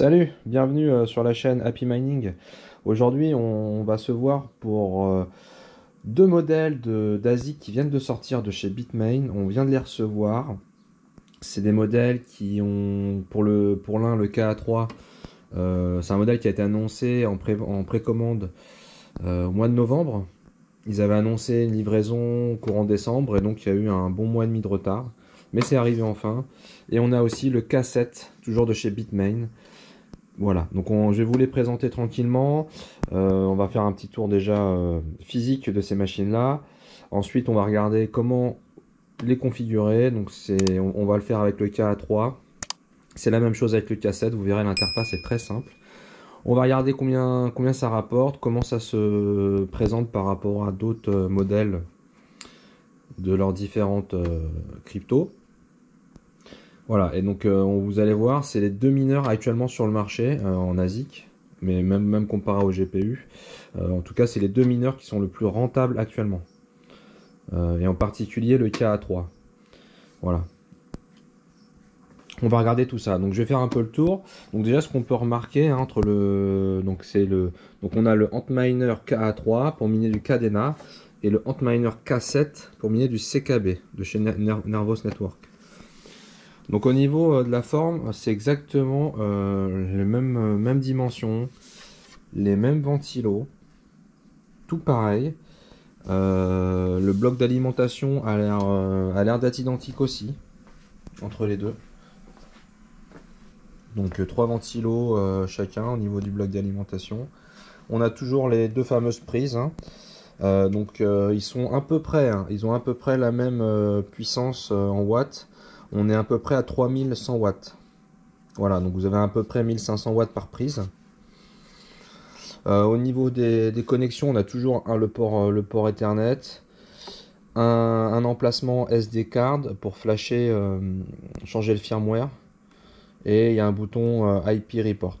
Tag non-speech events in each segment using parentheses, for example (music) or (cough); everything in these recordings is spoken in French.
Salut, bienvenue euh, sur la chaîne Happy Mining. Aujourd'hui, on va se voir pour euh, deux modèles d'ASIC qui viennent de sortir de chez Bitmain. On vient de les recevoir. C'est des modèles qui ont, pour l'un, le, pour le KA3, c'est un modèle qui a été annoncé en, précommande euh, au mois de novembre. Ils avaient annoncé une livraison courant décembre et donc il y a eu un bon mois et demi de retard. Mais c'est arrivé enfin. Et on a aussi le K7, toujours de chez Bitmain. Voilà, donc je vais vous les présenter tranquillement. Euh, on va faire un petit tour déjà euh, physique de ces machines-là. Ensuite, on va regarder comment les configurer. Donc on, va le faire avec le KA3. C'est la même chose avec le K7, vous verrez l'interface est très simple. On va regarder combien, combien ça rapporte, comment ça se présente par rapport à d'autres euh, modèles de leurs différentes cryptos. Voilà, et donc euh, on vous allez voir, c'est les deux mineurs actuellement sur le marché euh, en ASIC, mais même, même comparé au GPU. Euh, en tout cas, c'est les deux mineurs qui sont le plus rentables actuellement. et en particulier le KA3. Voilà. On va regarder tout ça. Donc je vais faire un peu le tour. Donc déjà ce qu'on peut remarquer hein, entre le donc c'est le donc on a le Antminer KA3 pour miner du Cadena et le Antminer K7 pour miner du CKB de chez Nervos Network. Donc au niveau euh, de la forme, c'est exactement euh, les mêmes, euh, mêmes, dimensions, les mêmes ventilos, tout pareil. le bloc d'alimentation a l'air d'être identique aussi, entre les deux. Donc trois ventilos chacun au niveau du bloc d'alimentation. On a toujours les deux fameuses prises. Hein. donc ils sont à peu près, hein, ils ont à peu près la même puissance en watts on est à peu près à 3100 watts. Voilà, donc vous avez à peu près 1500 watts par prise. Euh, au niveau des, connexions, on a toujours un le, port, euh, le port Ethernet, un, emplacement SD card pour flasher, euh, changer le firmware, et il y a un bouton IP report.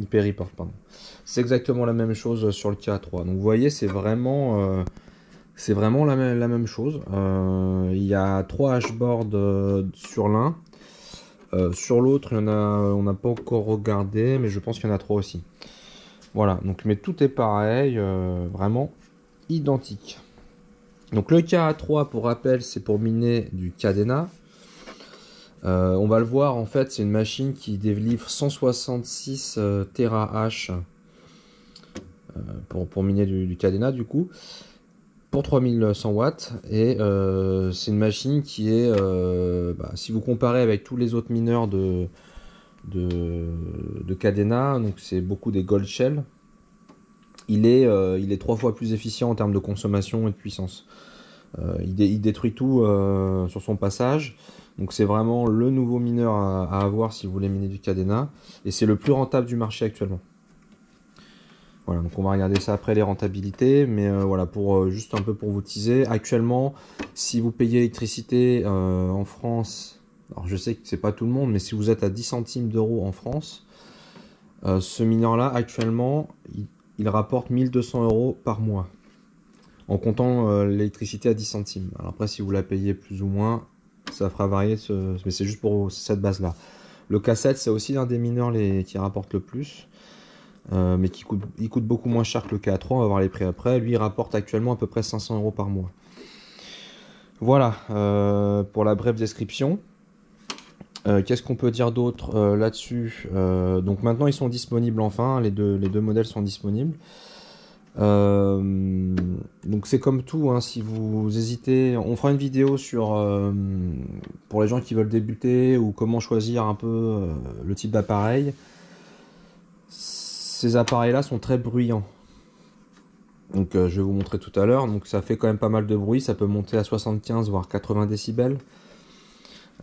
IP report, pardon. C'est exactement la même chose sur le k 3 Donc vous voyez, c'est vraiment c'est vraiment la, même chose. Euh, il y a trois hashboards euh, sur l'un. Euh, sur l'autre, on n'a pas encore regardé, mais je pense qu'il y en a trois aussi. Voilà, donc mais tout est pareil, vraiment identique. Donc le KA3 pour rappel c'est pour miner du Cadena. on va le voir en fait c'est une machine qui délivre 166 Tera TeraH pour, miner du, du, Cadena du coup pour 3100 watts et euh, c'est une machine qui est, euh, bah, si vous comparez avec tous les autres mineurs de, de, Cadena, donc c'est beaucoup des Gold Shell, il est, euh, il est trois fois plus efficient en termes de consommation et de puissance. Il, détruit tout sur son passage, donc c'est vraiment le nouveau mineur à, à, avoir si vous voulez miner du Cadena et c'est le plus rentable du marché actuellement. Voilà, donc on va regarder ça après les rentabilités, mais euh, voilà, pour euh, juste un peu pour vous teaser, actuellement, si vous payez l'électricité euh, en France, alors je sais que c'est pas tout le monde, mais si vous êtes à 10 centimes d'euros en France, ce mineur-là, actuellement, il, rapporte 1200 euros par mois, en comptant l'électricité à 10 centimes. Alors après, si vous la payez plus ou moins, ça fera varier, mais c'est juste pour cette base-là. Le cassette c'est aussi l'un des mineurs qui rapporte le plus. Euh, mais qui coûte, il coûte beaucoup moins cher que le K3, on va voir les prix après. Lui, rapporte actuellement à peu près 500 euros par mois. Voilà euh, pour la brève description. Euh, qu'est-ce qu'on peut dire d'autre là-dessus Donc maintenant, ils sont disponibles enfin, hein, les deux, modèles sont disponibles. donc c'est comme tout, hein, si vous hésitez, on fera une vidéo sur pour les gens qui veulent débuter ou comment choisir un peu le type d'appareil ces appareils-là sont très bruyants. Donc euh, je vais vous montrer tout à l'heure. Donc ça fait quand même pas mal de bruit. Ça peut monter à 75 voire 80 décibels.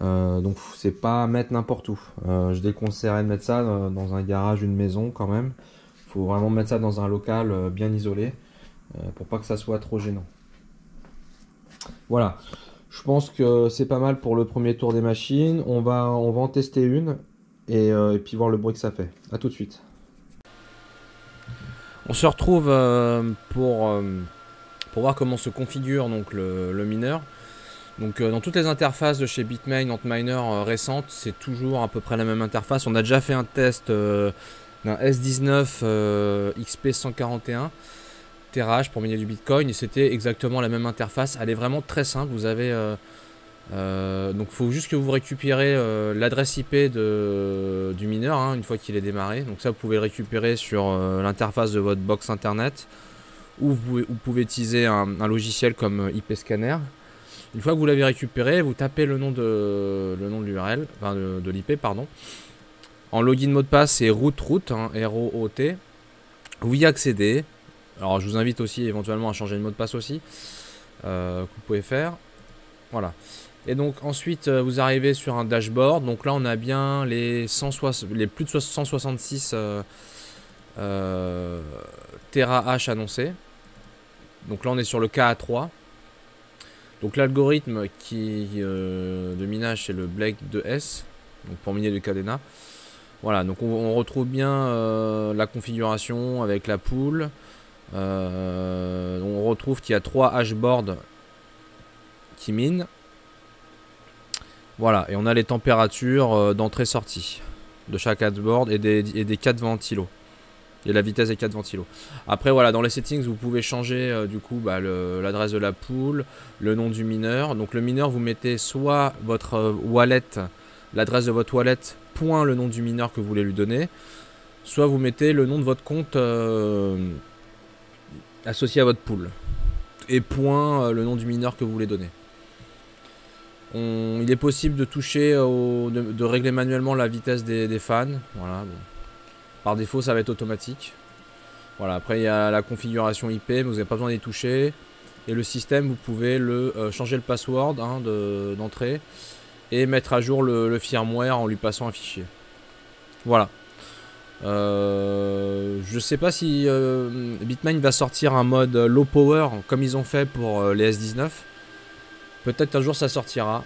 Euh, donc c'est pas à mettre n'importe où. Euh, je déconseillerais de mettre ça dans un garage, une maison quand même. Faut vraiment mettre ça dans un local bien isolé pour pas que ça soit trop gênant. Voilà. Je pense que c'est pas mal pour le premier tour des machines. On va, on va en tester une et, et puis voir le bruit que ça fait. A tout de suite. On se retrouve euh, pour, euh, pour voir comment se configure donc, le, mineur. Donc euh, dans toutes les interfaces de chez Bitmain, Antminer récentes, c'est toujours à peu près la même interface. On a déjà fait un test d'un S19 XP141 Terrage pour miner du Bitcoin et c'était exactement la même interface. Elle est vraiment très simple. Vous avez euh, donc il faut juste que vous récupérez euh, l'adresse IP du mineur hein, une fois qu'il est démarré. Donc ça vous pouvez le récupérer sur euh, l'interface de votre box internet ou vous pouvez, utiliser un, logiciel comme IP Scanner. Une fois que vous l'avez récupéré, vous tapez le nom de l'URL, de, l'IP pardon. En login mot de passe c'est root root hein, R O O T. Vous y accédez. Alors je vous invite aussi éventuellement à changer de mot de passe aussi que vous pouvez faire. Voilà. Et donc ensuite, euh, vous arrivez sur un dashboard. Donc là, on a bien les, plus de 166 euh, H euh, annoncés. Donc là, on est sur le KA3. Donc l'algorithme qui euh, de minage, c'est le Blake 2S, donc pour miner du Cadena. Voilà, donc on, retrouve bien la configuration avec la poule. on retrouve qu'il y a 3 hashboards qui minent. Voilà, et on a les températures euh, d'entrée-sortie de chaque adboard et des, et des 4 ventilos. Et la vitesse des 4 ventilos. Après, voilà, dans les settings, vous pouvez changer euh, du coup bah, l'adresse de la poule, le nom du mineur. Donc, le mineur, vous mettez soit votre euh, wallet, l'adresse de votre wallet, point le nom du mineur que vous voulez lui donner, soit vous mettez le nom de votre compte associé à votre poule, et point le nom du mineur que vous voulez donner il est possible de toucher, euh, de, régler manuellement la vitesse des, fans. Voilà, Par défaut, ça va être automatique. Voilà, après il y a la configuration IP, mais vous n'avez pas besoin d'y toucher. Et le système, vous pouvez le, euh, changer le password hein, d'entrée et mettre à jour le, firmware en lui passant un fichier. Voilà. Euh, je ne sais pas si Bitmain va sortir un mode low power comme ils ont fait pour les S19. Peut-être un jour ça sortira.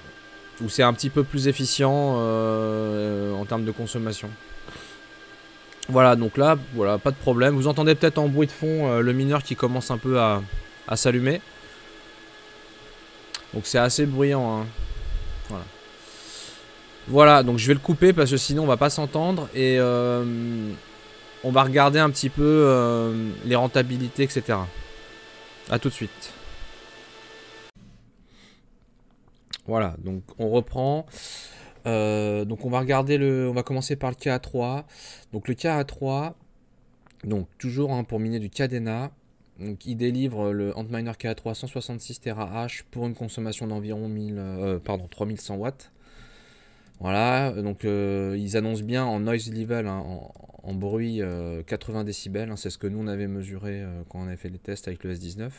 Ou c'est un petit peu plus efficient euh, en termes de consommation. Voilà, donc là, voilà, pas de problème. Vous entendez peut-être en bruit de fond euh, le mineur qui commence un peu à, s'allumer. Donc c'est assez bruyant. Hein. Voilà. Voilà, donc je vais le couper parce que sinon on va pas s'entendre. Et euh, on va regarder un petit peu les rentabilités, etc. A tout de suite. Voilà, donc on reprend. Euh, donc on va regarder le. On va commencer par le ka 3 Donc le ka 3 donc toujours hein, pour miner du Cadena. Donc il délivre le Antminer KA3 166 TH pour une consommation d'environ 1000, euh, pardon, 3100 watts. Voilà, donc euh, ils annoncent bien en noise level, hein, en, bruit 80 décibels, hein, c'est ce que nous on avait mesuré quand on avait fait les tests avec le S19.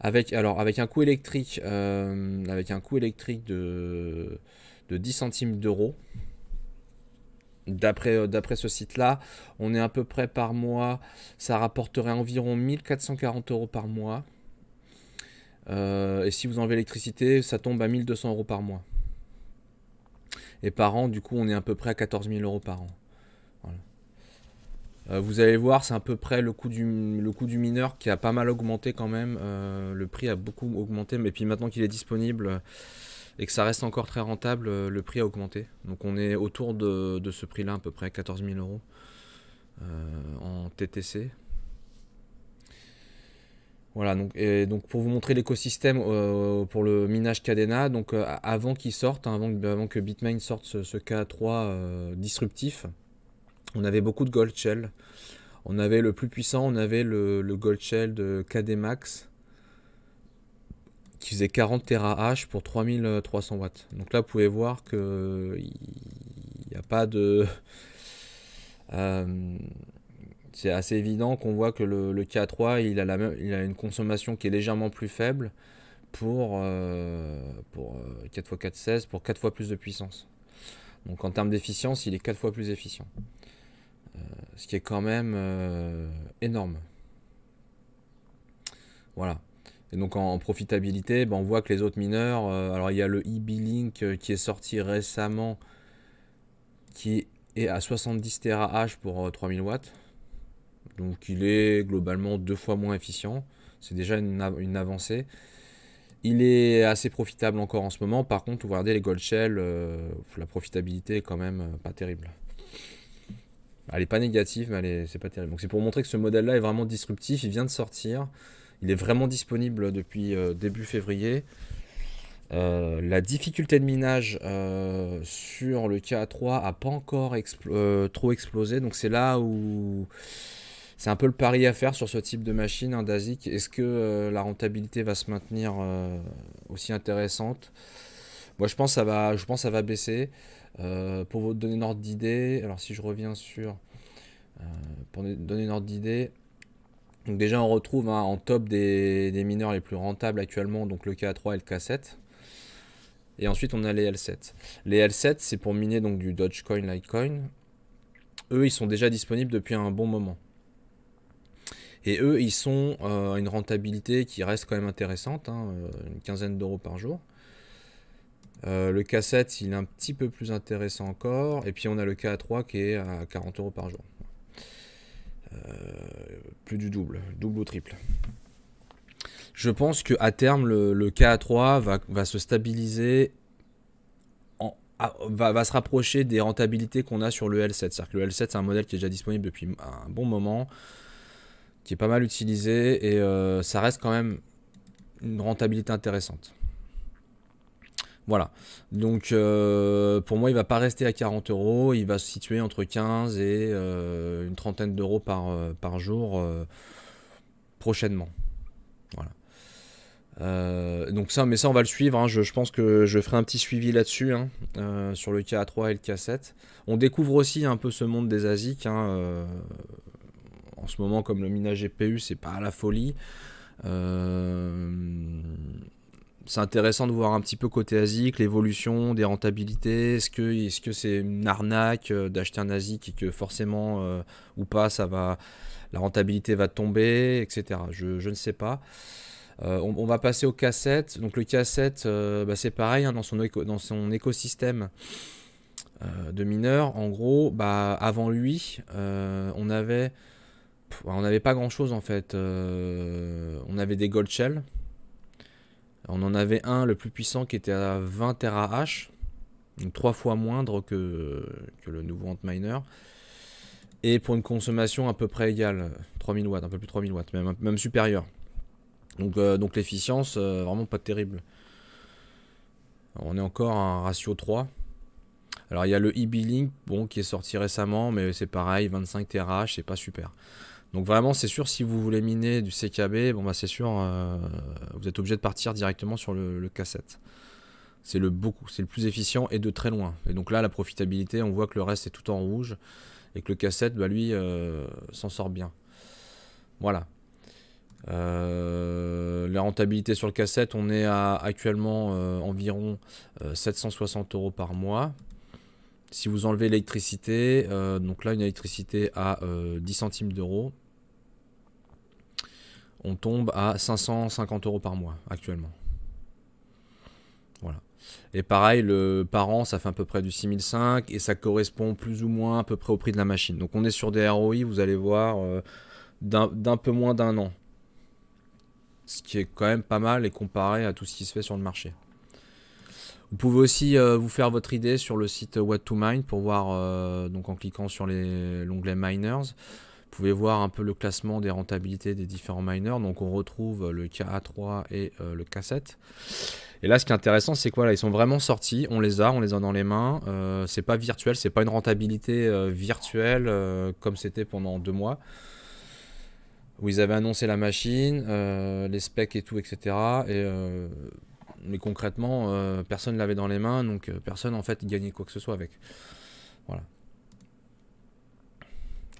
Avec, alors, avec un coût électrique, euh, avec un électrique de, 10 centimes d'euros. Euh, d'après ce site-là, on est à peu près par mois, ça rapporterait environ 1440 euros par mois. Euh, et si vous enlevez l'électricité, ça tombe à 1200 euros par mois. Et par an, du coup, on est à peu près à 14 000 euros par an. Euh, vous allez voir, c'est à peu près le coût, du, mineur qui a pas mal augmenté quand même. Euh, le prix a beaucoup augmenté, mais puis maintenant qu'il est disponible et que ça reste encore très rentable, euh, le prix a augmenté. Donc on est autour de, ce prix-là, à peu près 14 000 euros en TTC. Voilà, donc, et donc pour vous montrer l'écosystème pour le minage Cadena, donc avant qu'il sorte, hein, avant, que Bitmain sorte ce, K3 disruptif, on avait beaucoup de gold shell. On avait le plus puissant, on avait le, gold shell de KD Max qui faisait 40 TH pour 3300 watts. Donc là, vous pouvez voir que il n'y a pas de. (laughs) Euh, c'est assez évident qu'on voit que le, K3 il a, la il a une consommation qui est légèrement plus faible pour, euh, pour 4x4 euh, 16 pour 4 fois plus de puissance. Donc en termes d'efficience, il est 4 fois plus efficient. Euh, ce qui est quand même euh, énorme. Voilà. Et donc en, profitabilité, ben, on voit que les autres mineurs, euh, alors il y a le EB-Link qui est sorti récemment, qui est à 70 TeraH pour 3000 watts. Donc il est globalement deux fois moins efficient. C'est déjà une, avancée. Il est assez profitable encore en ce moment. Par contre, vous regardez les Gold Shell, la profitabilité est quand même pas terrible. Elle n'est pas négative, mais c'est pas terrible. Donc c'est pour montrer que ce modèle-là est vraiment disruptif. Il vient de sortir. Il est vraiment disponible depuis euh, début février. Euh, la difficulté de minage euh, sur le KA3 a pas encore trop explosé. Donc c'est là où c'est un peu le pari à faire sur ce type de machine, hein, DASIC. Est-ce que la rentabilité va se maintenir aussi intéressante Moi je pense ça va, je pense que ça va baisser. Euh, pour vous donner une ordre d'idée, alors si je reviens sur... Euh, pour donner ordre d'idée, donc déjà on retrouve hein, en top des, mineurs les plus rentables actuellement, donc le K3 et le K7. Et ensuite on a les L7. Les L7 c'est pour miner donc du Dogecoin, Litecoin. Eux ils sont déjà disponibles depuis un bon moment. Et eux, ils sont euh, à une rentabilité qui reste quand même intéressante, hein, une quinzaine d'euros par jour. Euh, le K7, il est un petit peu plus intéressant encore. Et puis on a le K3 qui est à 40 euros par jour. Euh, plus du double, double ou triple. Je pense que à terme, le, le K3 va, se stabiliser, va, se rapprocher des rentabilités qu'on a sur le L7. C'est-à-dire que le L7, c'est un modèle qui est déjà disponible depuis un bon moment, qui est pas mal utilisé, et euh, ça reste quand même une rentabilité intéressante. Voilà. Donc euh, pour moi, il va pas rester à 40 euros. Il va se situer entre 15 et euh, une trentaine d'euros par, euh, par jour prochainement. Voilà. donc ça, mais ça, on va le suivre. Hein. Je, pense que je ferai un petit suivi là-dessus hein, sur le KA3 et le K7. On découvre aussi un peu ce monde des ASIC. Hein, en ce moment, comme le minage GPU, c'est pas à la folie c'est intéressant de voir un petit peu côté ASIC, l'évolution des rentabilités. Est-ce que est-ce que c'est une arnaque euh, d'acheter un ASIC et que forcément euh, ou pas ça va la rentabilité va tomber, etc. Je, ne sais pas. Euh, on, va passer au cassette Donc le cassette, bah, c'est pareil hein, dans son dans son écosystème. de mineurs, en gros, bah, avant lui, on avait, on n'avait pas grand chose en fait. on avait des gold shells, on en avait un, le plus puissant, qui était à 20 TeraH, donc trois fois moindre que, le nouveau Antminer. Et pour une consommation à peu près égale, 3000 watts, un peu plus 3000 watts, même, même supérieure. Donc, euh, donc l'efficience, euh, vraiment pas terrible. on est encore à un ratio 3. Alors il y a le EB-Link bon, qui est sorti récemment, mais c'est pareil, 25 TH, c'est pas super. Donc vraiment, c'est sûr, si vous voulez miner du CKB, bon bah c'est sûr, euh, vous êtes obligé de partir directement sur le, cassette. C'est le beaucoup, c'est le plus efficient et de très loin. Et donc là, la profitabilité, on voit que le reste est tout en rouge et que le cassette, bah lui, euh, s'en sort bien. Voilà. Euh, la rentabilité sur le cassette, on est à actuellement environ 760 euros par mois. Si vous enlevez l'électricité, euh, donc là une électricité à 10 euh, centimes d'euros, on tombe à 550 euros par mois actuellement. Voilà. Et pareil, le par an, ça fait à peu près du 6005 et ça correspond plus ou moins à peu près au prix de la machine. Donc on est sur des ROI, vous allez voir, euh, d'un peu moins d'un an. Ce qui est quand même pas mal et comparé à tout ce qui se fait sur le marché. Vous pouvez aussi euh, vous faire votre idée sur le site euh, What to Mine pour voir, euh, donc en cliquant sur l'onglet Miners, vous pouvez voir un peu le classement des rentabilités des différents miners. Donc on retrouve le KA3 et le K7. Et là, ce qui est intéressant, c'est quoi Ils sont vraiment sortis, on les a, on les a dans les mains. c'est pas virtuel, c'est pas une rentabilité virtuelle comme c'était pendant deux mois où ils avaient annoncé la machine, les specs et tout, etc. Et mais concrètement, euh, personne l'avait dans les mains, donc euh, personne en fait gagnait quoi que ce soit avec. Voilà.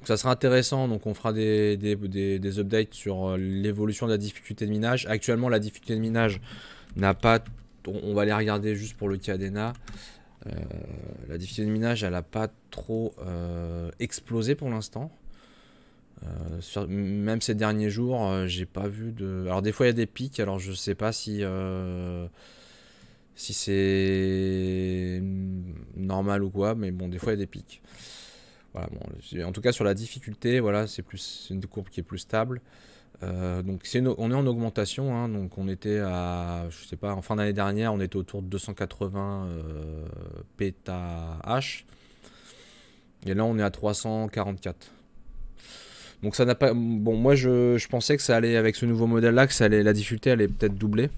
ça sera intéressant, donc on fera des, des, updates sur euh, l'évolution de la difficulté de minage. Actuellement, la difficulté de minage n'a pas. On, va les regarder juste pour le cadena la difficulté de minage, elle n'a pas trop explosé pour l'instant. Euh, même ces derniers jours, euh, j'ai pas vu de. Alors des fois il y a des pics, alors je sais pas si euh, si c'est normal ou quoi, mais bon des fois il y a des pics. Voilà, en tout cas sur la difficulté, voilà, c'est plus une courbe qui est plus stable. donc c'est on est en augmentation, hein, donc on était à, je sais pas, en fin d'année dernière, on était autour de 280 H Et là on est à 344. Donc ça n'a pas. Bon, moi je, pensais que ça allait avec ce nouveau modèle-là, que allait la difficulté allait peut-être doubler.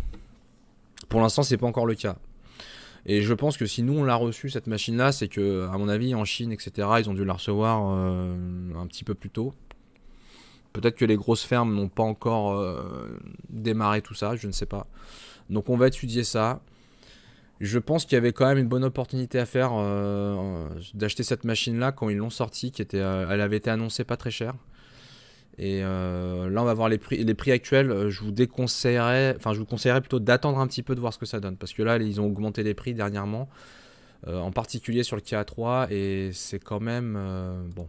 Pour l'instant, c'est pas encore le cas. Et je pense que si nous on l'a reçu cette machine-là, c'est que à mon avis en Chine, etc., ils ont dû la recevoir euh, un petit peu plus tôt. Peut-être que les grosses fermes n'ont pas encore euh, démarré tout ça, je ne sais pas. Donc on va étudier ça. Je pense qu'il y avait quand même une bonne opportunité à faire euh, d'acheter cette machine-là quand ils l'ont sortie, qui était, elle avait été annoncée pas très chère. Et euh, là, on va voir les prix, les prix actuels. Euh, je vous déconseillerais, enfin, je vous conseillerais plutôt d'attendre un petit peu de voir ce que ça donne. Parce que là, ils ont augmenté les prix dernièrement, euh, en particulier sur le KA3. Et c'est quand même. bon.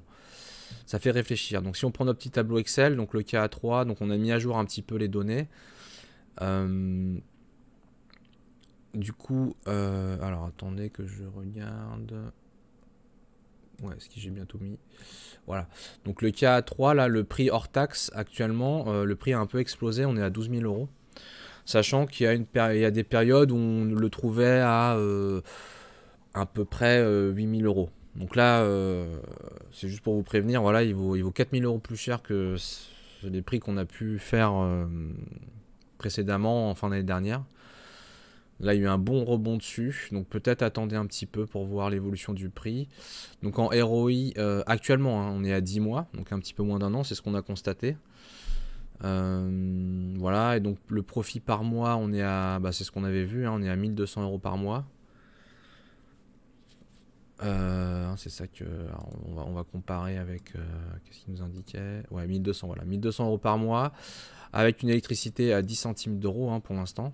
Ça fait réfléchir. Donc, si on prend notre petit tableau Excel, donc le KA3, donc on a mis à jour un petit peu les données. du coup, alors attendez que je regarde. Ouais, ce qui j'ai bientôt mis. Voilà. Donc le K3, là, le prix hors taxe, actuellement, euh, le prix a un peu explosé. On est à 12 000 euros. Sachant qu'il y, a y des périodes où on le trouvait à euh, à peu près 8 euh, 000 euros. Donc là, c'est juste pour vous prévenir, voilà, il vaut, il vaut 4 000 euros plus cher que les prix qu'on a pu faire précédemment en fin d'année dernière. Là, il y a eu un bon rebond dessus, donc peut-être attendez un petit peu pour voir l'évolution du prix. Donc en ROI, euh, actuellement, hein, on est à 10 mois, donc un petit peu moins d'un an, c'est ce qu'on a constaté. Euh, voilà, et donc le profit par mois, on est à, bah, c'est ce qu'on avait vu, hein, on est à 1200 euros par mois. Euh, hein, c'est ça que on va, comparer avec euh, qu'est-ce qu'il nous indiquait ouais 1200 voilà 1200 euros par mois avec une électricité à 10 centimes d'euros hein, pour l'instant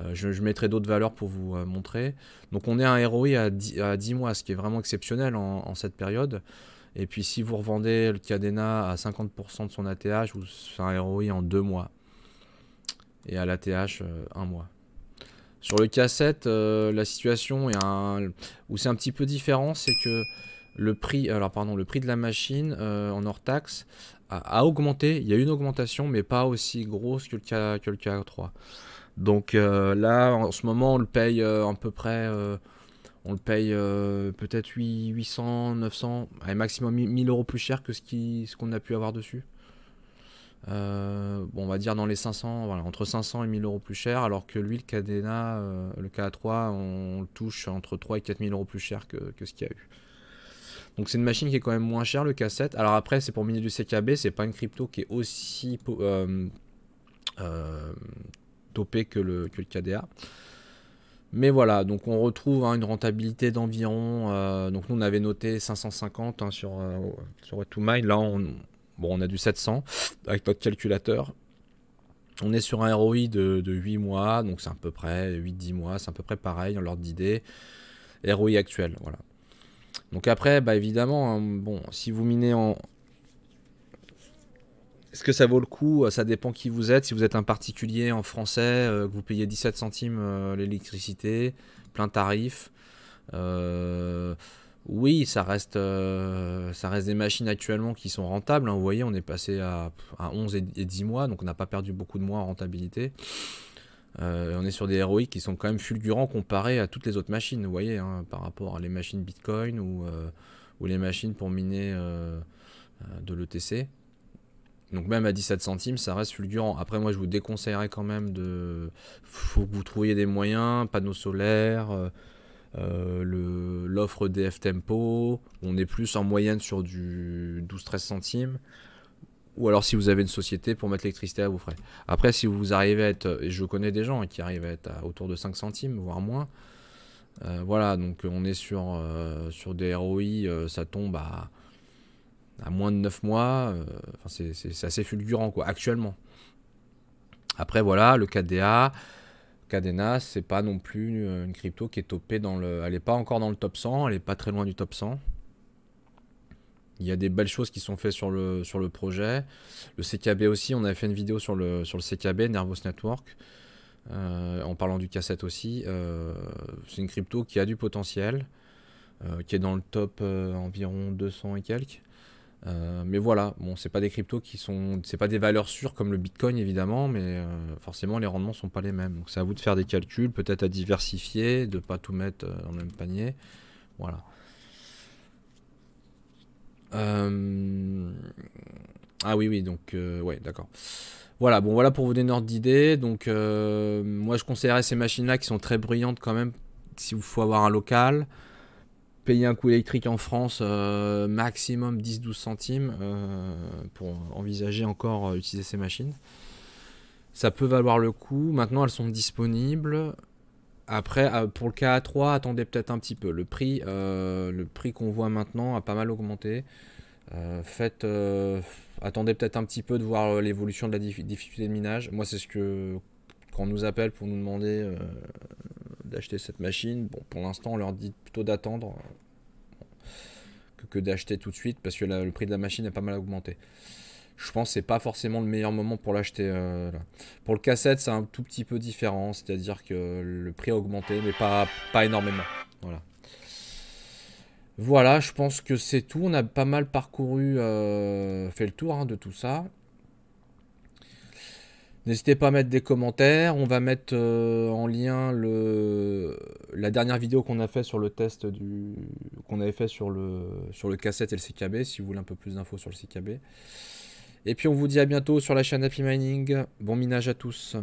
euh, je, mettrai d'autres valeurs pour vous montrer donc on est un ROI à 10, mois ce qui est vraiment exceptionnel en, cette période et puis si vous revendez le Cadena à 50% de son ATH vous faites un ROI en 2 mois et à l'ATH 1 mois sur le K7, euh, la situation est où c'est un petit peu différent, c'est que le prix, alors pardon, le prix de la machine euh, en hors taxe a, augmenté. Il y a eu une augmentation, mais pas aussi grosse que le, K, que 3 Donc euh, là, en ce moment, on le paye à peu près, on paye peut-être 800, 900, maximum 1000 euros plus cher que ce qu'on a pu avoir dessus. Euh, bon, on va dire dans les 500, voilà, entre 500 et 1000 euros plus cher, alors que lui, euh, le Cadena, le KA3, on, le touche entre 3 et 4000 euros plus cher que, ce qu'il y a eu. Donc c'est une machine qui est quand même moins chère, le K7. Alors après, c'est pour miner du CKB, c'est pas une crypto qui est aussi euh, topée euh, que le, que KDA. Mais voilà, donc on retrouve hein, une rentabilité d'environ. donc nous on avait noté 550 hein, sur sur, sur Mine. Là on, Bon, on a du 700 avec notre calculateur. On est sur un ROI de, 8 mois, donc c'est à peu près 8-10 mois, c'est à peu près pareil en l'ordre d'idée. ROI actuel, voilà. Donc après, bah évidemment, hein, bon, si vous minez en... Est-ce que ça vaut le coup Ça dépend qui vous êtes. Si vous êtes un particulier en français, euh, que vous payez 17 centimes euh, l'électricité, plein tarif, euh, oui, ça reste, euh, ça reste des machines actuellement qui sont rentables. Hein. Vous voyez, on est passé à, 11 et 10 mois, donc on n'a pas perdu beaucoup de mois en rentabilité. Euh, on est sur des héroïques qui sont quand même fulgurants comparés à toutes les autres machines, vous voyez, hein, par rapport à les machines Bitcoin ou, euh, les machines pour miner de l'ETC. Donc même à 17 centimes, ça reste fulgurant. Après, moi, je vous déconseillerais quand même de... faut que vous trouviez des moyens, panneaux solaires euh, l'offre DF Tempo, on est plus en moyenne sur du 12-13 centimes. Ou alors si vous avez une société pour mettre l'électricité à vos frais. Après, si vous arrivez à être, et je connais des gens qui arrivent à être autour de 5 centimes, voire moins, euh, voilà, donc on est sur, euh, sur des ROI, euh, ça tombe à, moins de 9 mois, c'est assez fulgurant quoi, actuellement. Après, voilà, le 4DA... Cadena, c'est pas non plus euh, une crypto qui est topée dans le. Elle est pas encore dans le top 100, elle n'est pas très loin du top 100. Il y a des belles choses qui sont faites sur le, sur le projet. Le CKB aussi, on avait fait une vidéo sur le, sur le CKB, Nervous Network, euh, en parlant du cassette aussi. Euh, c'est une crypto qui a du potentiel, qui est dans le top environ 200 et quelques. Euh, mais voilà, bon, c'est pas des cryptos qui sont, c'est pas des valeurs sûres comme le Bitcoin évidemment, mais euh, forcément les rendements sont pas les mêmes. Donc c'est à vous de faire des calculs, peut-être à diversifier, de ne pas tout mettre euh, dans le même panier, voilà. Ah oui oui donc ouais d'accord. Voilà bon voilà pour vous donner une ordre d'idée. Donc moi je conseillerais ces machines là qui sont très bruyantes quand même si vous faut avoir un local payer un coût électrique en France euh, maximum 10-12 centimes euh, pour envisager encore euh, utiliser ces machines. Ça peut valoir le coup. Maintenant, elles sont disponibles. Après, pour le cas 3 attendez peut-être un petit peu. Le prix, le prix qu'on voit maintenant a pas mal augmenté. faites, attendez peut-être un petit peu de voir l'évolution de la difficulté de minage. Moi, c'est ce que quand nous appelle pour nous demander d'acheter cette machine. Bon, pour l'instant, on leur dit plutôt d'attendre euh, que, que d'acheter tout de suite parce que le prix de la machine a pas mal augmenté. Je pense que c'est pas forcément le meilleur moment pour l'acheter. Euh, pour le cassette, c'est un tout petit peu différent, c'est-à-dire que le prix a augmenté, mais pas, pas énormément. Voilà. Voilà, je pense que c'est tout. On a pas mal parcouru, euh, fait le tour hein, de tout ça. N'hésitez pas à mettre des commentaires. On va mettre euh, en lien le, la dernière vidéo qu'on a fait sur le test du qu'on avait fait sur le sur le cassette et le CKB si vous voulez un peu plus d'infos sur le CKB. Et puis on vous dit à bientôt sur la chaîne Happy Mining. Bon minage à tous.